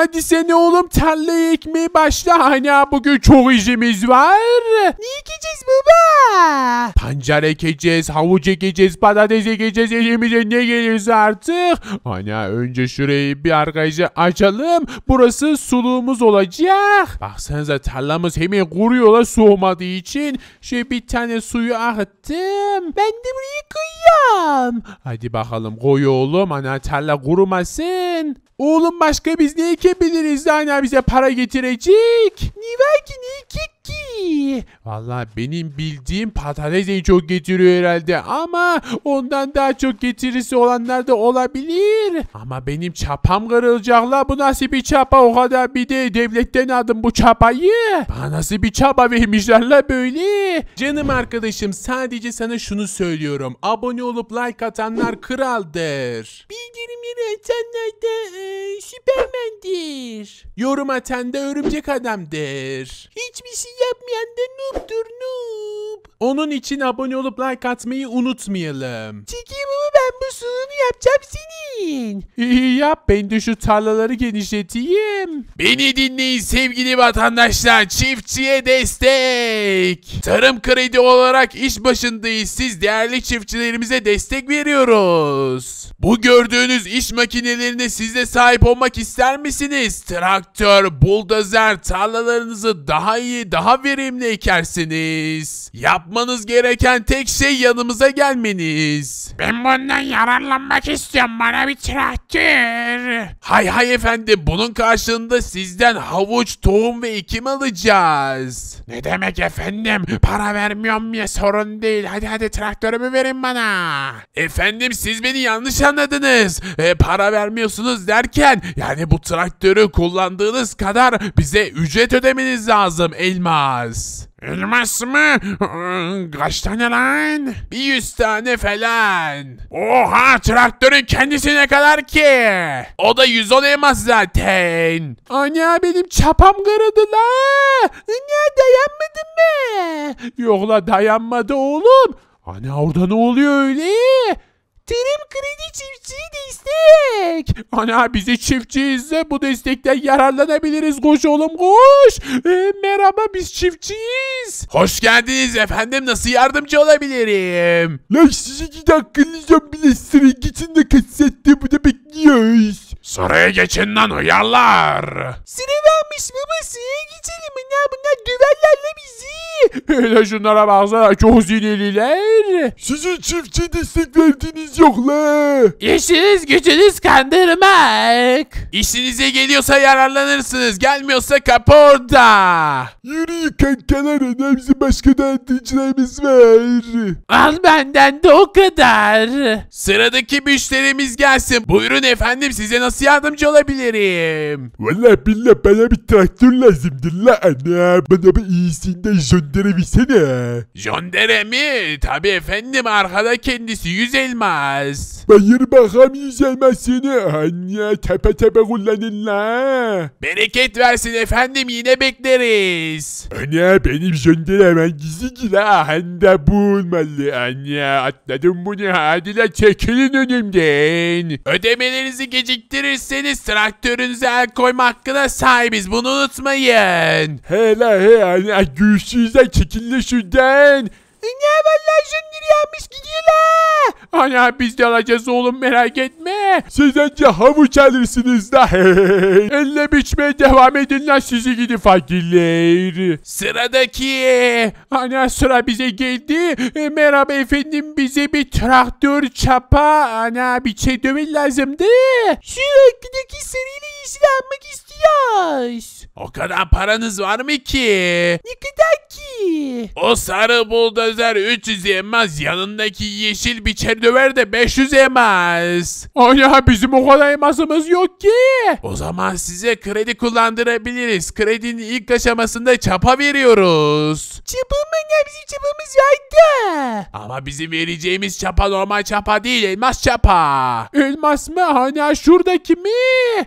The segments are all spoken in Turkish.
Hadi sen oğlum tarlaya ekmeye başla. hani bugün çok işimiz var. Ne ekeceğiz baba? Pancar ekeceğiz, havuç ekeceğiz, patates ekeceğiz. Elimize ne gelirse artık. Hani önce şurayı bir arkadaşa açalım. Burası suluğumuz olacak. Baksanıza tarlamız hemen kuruyorlar soğumadığı için. Şey bir tane suyu akıttım. Ben de burayı koyuyorum. Hadi bakalım koy oğlum. Ana hani tarla kurumasın. Oğlum başka biz ne ekebiliriz? Daha bize para getirecek. Ne var ki ne ekik ki valla benim bildiğim patates en çok getiriyor herhalde ama ondan daha çok getirisi olanlar da olabilir. Ama benim çapam kırılacaklar bu nasıl bir çapa o kadar bir de devletten aldım bu çapayı. Bana nasıl bir çapa vermişler la böyle. Canım arkadaşım sadece sana şunu söylüyorum. Abone olup like atanlar kraldır. Bildirimleri atanlar da e, süpermendir. Yorum atan da örümcek adamdır. Hiçbir şey yapmayan da noob'dur noob. Onun için abone olup like atmayı unutmayalım. Çekeyim ben bu suyunu yapacağım senin. İyi yap ben de şu tarlaları genişleteyim. Beni dinleyin sevgili vatandaşlar çiftçiye destek. Tarım kredi olarak iş başındayız siz değerli çiftçilerimize destek veriyoruz. Bu gördüğünüz iş makinelerine siz de sahip olmak ister misiniz? Traktör, buldozer tarlalarınızı daha iyi daha verimli ekersiniz. Yapmanız gereken tek şey yanımıza gelmeniz. Ben bunu hizmetlerinden yararlanmak istiyorum. Bana bir traktör. Hay hay efendi bunun karşılığında sizden havuç, tohum ve ekim alacağız. Ne demek efendim? Para vermiyorum ya sorun değil. Hadi hadi traktörümü verin bana. Efendim siz beni yanlış anladınız. E, para vermiyorsunuz derken yani bu traktörü kullandığınız kadar bize ücret ödemeniz lazım Elmas. Elmas mı? Kaç tane lan? Bir yüz tane falan. Oha traktörün kendisi ne kadar ki? O da yüz elmas zaten. Anne benim çapam kırıldı la. Ana dayanmadın mı? Yok la dayanmadı oğlum. Anne orada ne oluyor öyle? kredi çiftçiyi destek. Ana bizi çiftçi de bu destekten yararlanabiliriz. Koş oğlum koş. E, merhaba biz çiftçiyiz. Hoş geldiniz efendim nasıl yardımcı olabilirim? Lan sizi iki dakikanızdan bile sıra geçin de kasette burada bekliyoruz. Saraya geçin lan uyarlar. Sıra varmış baba sıraya geçelim. Bunlar bunlar döverlerle bizi. Hele şunlara baksana çok sinirliler. Sizin çiftçi destek verdiğiniz yok la. İşiniz gücünüz kandırmak. İşinize geliyorsa yararlanırsınız. Gelmiyorsa kapı orada. Yürü kankalar önemli başka dağıtıcılarımız var. Al benden de o kadar. Sıradaki müşterimiz gelsin. Buyurun efendim size nasıl nasıl yardımcı olabilirim? Valla billah bana bir traktör lazımdır la anne. Bana bir iyisinden jondere versene. Jondere mi? Tabi efendim arkada kendisi yüz elmas. Bayır bakam yüz elmasını anne tepe tepe kullanın la. Bereket versin efendim yine bekleriz. Anne benim jondere hemen gizli gila handa bu olmalı anne. Atladım bunu hadi la çekilin önümden. Ödemelerinizi geciktirin verirseniz traktörünüze el koyma hakkına sahibiz. Bunu unutmayın. Hele he, he, he, he, he, he, he, he, he, he, he, e, ne vallahi yapmış gidiyorlar. Ana biz de alacağız oğlum merak etme. Siz önce havuç alırsınız da. Elle biçmeye devam edin lan sizi gidi fakirler. Sıradaki. Ana sıra bize geldi. E, merhaba efendim bize bir traktör çapa. Ana bir şey dövün lazımdı. Şu arkadaki sarıyla yeşil almak istiyorum alıyoruz. O kadar paranız var mı ki? Ne kadar ki? O sarı buldozer 300 elmas yanındaki yeşil biçer döver de 500 elmas. Ana bizim o kadar elmasımız yok ki. O zaman size kredi kullandırabiliriz. Kredinin ilk aşamasında çapa veriyoruz. Çapa mı ne bizim çapamız vardı. Ama bizim vereceğimiz çapa normal çapa değil elmas çapa. Elmas mı? Ana şuradaki mi?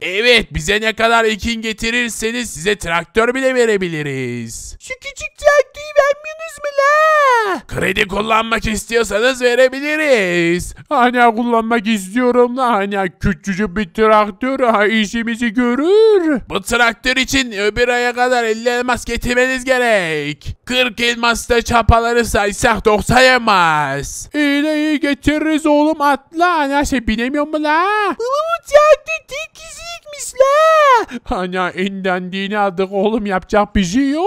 Evet bize ne kadar zeytin getirirseniz size traktör bile verebiliriz. Şu küçük traktörü vermiyorsunuz mu la? Kredi kullanmak istiyorsanız verebiliriz. Hani kullanmak istiyorum da hani küçücük bir traktör ha, işimizi görür. Bu traktör için öbür aya kadar 50 elmas getirmeniz gerek. 40 elmas da çapaları saysak 90 elmas. İyi de iyi getiririz oğlum atla. Ana şey binemiyor mu la? Oğlum traktör tek kişilikmiş la. Ana indendiğini aldık oğlum yapacak bir şey yok.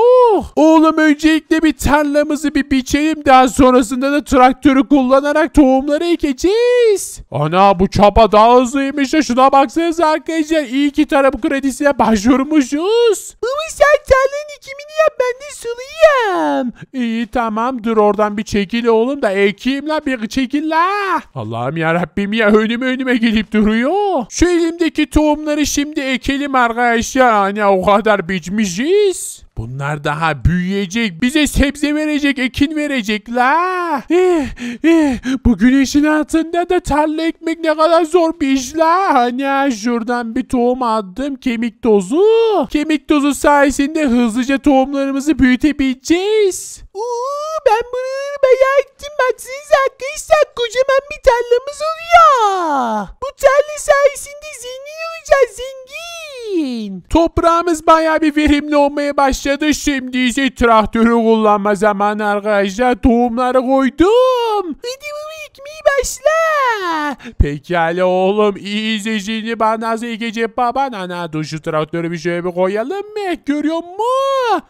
Oğlum öncelikle bir tarlamızı bir biçelim Ekelim daha sonrasında da traktörü kullanarak tohumları ekeceğiz. Ana bu çapa daha hızlıymış da şuna baksanız arkadaşlar. İyi ki tarım kredisine başvurmuşuz. Ama sen tarlanın ikimini yap ben de sulayım. İyi tamam dur oradan bir çekil oğlum da ekeyim la bir çekil la. Allah'ım yarabbim ya önüme önüme gelip duruyor. Şu elimdeki tohumları şimdi ekelim arkadaşlar. Hani o kadar biçmişiz. Bunlar daha büyüyecek. Bize sebze verecek, ekin verecek la. Eh, eh, bu güneşin altında da tarla ekmek ne kadar zor bir iş la. Hani şuradan bir tohum aldım. Kemik tozu. Kemik tozu sayesinde hızlıca tohumlarımızı büyütebileceğiz. Uuu, ben bunu beğendim. Baksanıza arkadaşlar kocaman bir tarlamız oluyor. Bu tarla sayesinde zengin olacağız. Zengin yiyin. Toprağımız bayağı bir verimli olmaya başladı. Şimdi ise traktörü kullanma zamanı arkadaşlar. Tohumları koydum. Hadi bu ekmeği başla. Pekala oğlum. İyi izle şimdi bana zekecep baban. Ana dur şu traktörü bir şöyle bir koyalım mı? Görüyor musun?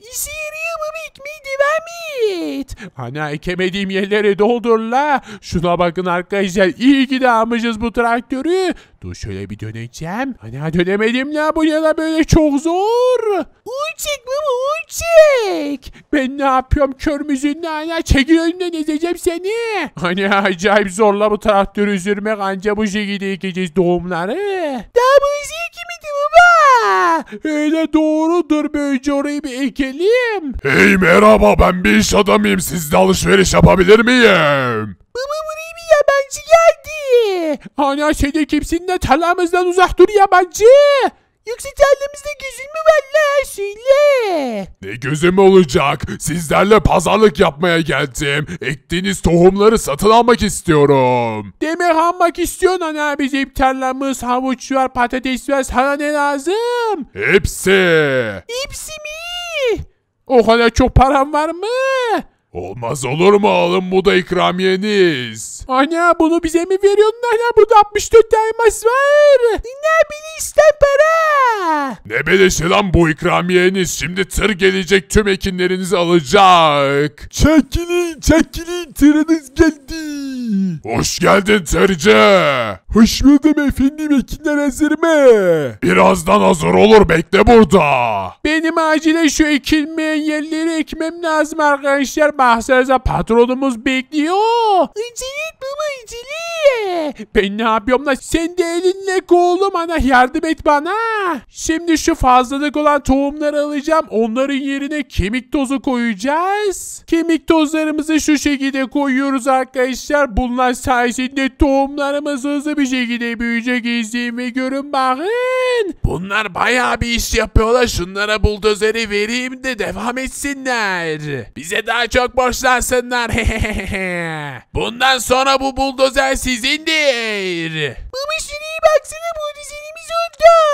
İşe yarıyor ekmeği devamit. Ana ekemediğim yerleri doldur la. Şuna bakın arkadaşlar iyi ki de almışız bu traktörü. Dur şöyle bir döneceğim. Ana dönemedim la bu yana böyle çok zor. Uçek mı uçek. Ben ne yapıyorum kör müzünle ana çekil önünden ezeceğim seni. Ana acayip zorla bu traktörü üzülmek anca bu şekilde yıkayacağız doğumları. Daha bu işi kim ee, öyle doğrudur böylece orayı bir ekelim. Hey merhaba ben bir iş adamıyım sizle alışveriş yapabilir miyim? Baba burayı yabancı geldi. Ana şeyde kimsinle talamızdan uzak dur yabancı. Yoksa tarlamızda gözün mü var la? Söyle. Ne gözüm olacak? Sizlerle pazarlık yapmaya geldim. Ektiğiniz tohumları satın almak istiyorum. Demir almak istiyorsun ana bizim tarlamız, havuç var, patates var. Sana ne lazım? Hepsi. Hepsi mi? O kadar çok param var mı? Olmaz olur mu alın bu da ikramiyeniz. Ana bunu bize mi veriyorsun ana burada 64 elmas var. Ne bilirsin para. Ne beleşi lan bu ikramiyeniz şimdi tır gelecek tüm ekinlerinizi alacak. Çekilin çekilin tırınız geldi. Hoş geldin tırcı. Hoş buldum efendim ekinler hazır mı? Birazdan hazır olur bekle burada. Benim acilen şu ekilmeyen yerleri ekmem lazım arkadaşlar. Bahsenize patronumuz bekliyor. Acele baba acele. Ben ne yapıyorum da sen de elinle oğlum ana yardım et bana. Şimdi şu fazlalık olan tohumları alacağım. Onların yerine kemik tozu koyacağız. Kemik tozlarımızı şu şekilde koyuyoruz arkadaşlar. Bunlar sayesinde tohumlarımız hızlı bir bir şekilde büyüyecek izleyimi görün bakın. Bunlar bayağı bir iş yapıyorlar. Şunlara buldozeri vereyim de devam etsinler. Bize daha çok borçlansınlar. Bundan sonra bu buldozer sizindir. Baba şuraya baksana buldozerimiz oldu.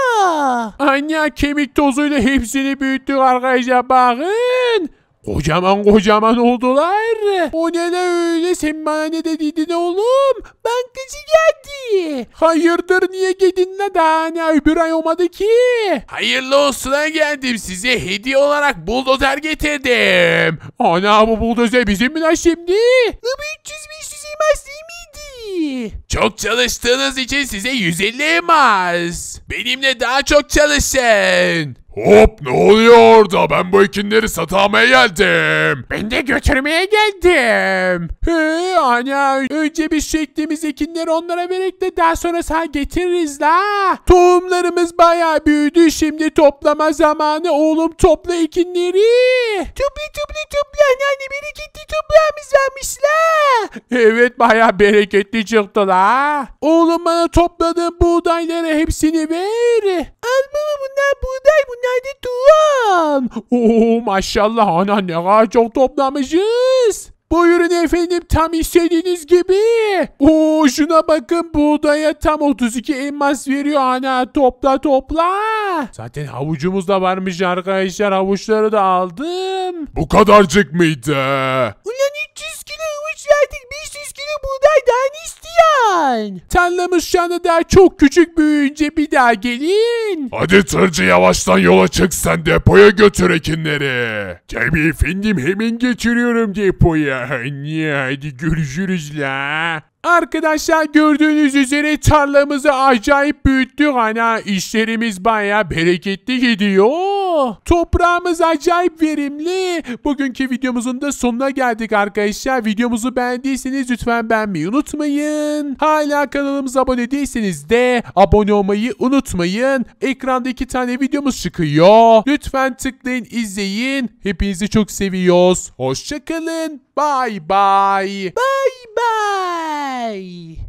Anne kemik tozuyla hepsini büyüttük arkadaşlar bakın. Kocaman kocaman oldular. O ne la öyle sen bana ne dediydin oğlum? Bankacı geldi. Hayırdır niye gidin la daha ne öbür ay olmadı ki? Hayırlı olsun geldim size hediye olarak buldozer getirdim. Ana bu buldozer bizim mi lan şimdi? 300 500 elmas değil miydi? Çok çalıştığınız için size 150 elmas. Benimle daha çok çalışın. Hop ne oluyor orada? Ben bu ikinleri satamaya geldim. Ben de götürmeye geldim. Hı, ana önce biz çektiğimiz ikinleri onlara verip de daha sonra sana getiririz la. Tohumlarımız baya büyüdü. Şimdi toplama zamanı oğlum topla ekinleri. Topla topla topla anneanne biri gitti topla beslenmişler. Evet baya bereketli çıktılar. Oğlum bana topladığın buğdayları hepsini ver. Al baba bunlar buğday bunlar da tuğan. Oo maşallah ana ne kadar çok toplamışız. Buyurun efendim tam istediğiniz gibi. Oo şuna bakın buğdaya tam 32 elmas veriyor ana topla topla. Zaten havucumuz da varmış arkadaşlar havuçları da aldım. Bu kadarcık mıydı? Ulan hiç hiç verdik bir yüz kilo buğdaydan isteyen. Tarlamız şu anda daha çok küçük büyüyünce bir daha gelin. Hadi tırcı yavaştan yola çık sen depoya götür ekinleri. Tabii efendim hemen getiriyorum depoya. Niye? hadi görüşürüz la. Arkadaşlar gördüğünüz üzere tarlamızı acayip büyüttük. Ana işlerimiz baya bereketli gidiyor oluyor. Toprağımız acayip verimli. Bugünkü videomuzun da sonuna geldik arkadaşlar. Videomuzu beğendiyseniz lütfen beğenmeyi unutmayın. Hala kanalımıza abone değilseniz de abone olmayı unutmayın. Ekranda iki tane videomuz çıkıyor. Lütfen tıklayın izleyin. Hepinizi çok seviyoruz. Hoşçakalın. Bye bye. Bye bye.